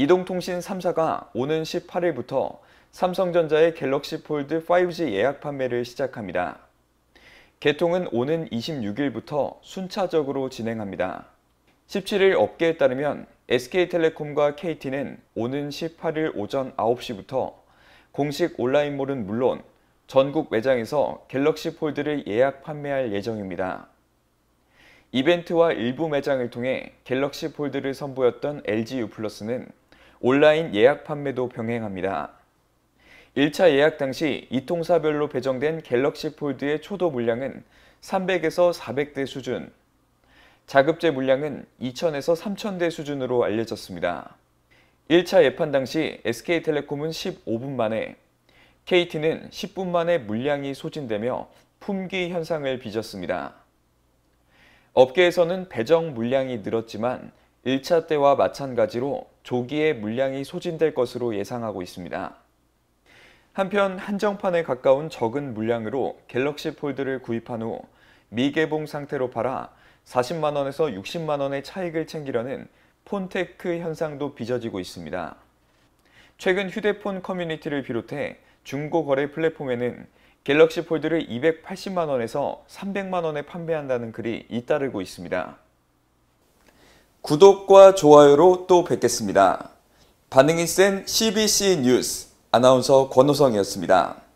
이동통신 3사가 오는 18일부터 삼성전자의 갤럭시 폴드 5G 예약 판매를 시작합니다. 개통은 오는 26일부터 순차적으로 진행합니다. 17일 업계에 따르면 SK텔레콤과 KT는 오는 18일 오전 9시부터 공식 온라인몰은 물론 전국 매장에서 갤럭시 폴드를 예약 판매할 예정입니다. 이벤트와 일부 매장을 통해 갤럭시 폴드를 선보였던 LG U 플러스는 온라인 예약 판매도 병행합니다. 1차 예약 당시 2통사별로 배정된 갤럭시 폴드의 초도 물량은 300에서 400대 수준, 자급제 물량은 2,000에서 3,000대 수준으로 알려졌습니다. 1차 예판 당시 SK텔레콤은 15분 만에, KT는 10분 만에 물량이 소진되며 품귀 현상을 빚었습니다. 업계에서는 배정 물량이 늘었지만 1차 때와 마찬가지로 조기에 물량이 소진될 것으로 예상하고 있습니다. 한편 한정판에 가까운 적은 물량으로 갤럭시 폴드를 구입한 후 미개봉 상태로 팔아 40만원에서 60만원의 차익을 챙기려는 폰테크 현상도 빚어지고 있습니다. 최근 휴대폰 커뮤니티를 비롯해 중고 거래 플랫폼에는 갤럭시 폴드를 280만원에서 300만원에 판매한다는 글이 잇따르고 있습니다. 구독과 좋아요로 또 뵙겠습니다. 반응이 센 CBC 뉴스 아나운서 권호성이었습니다.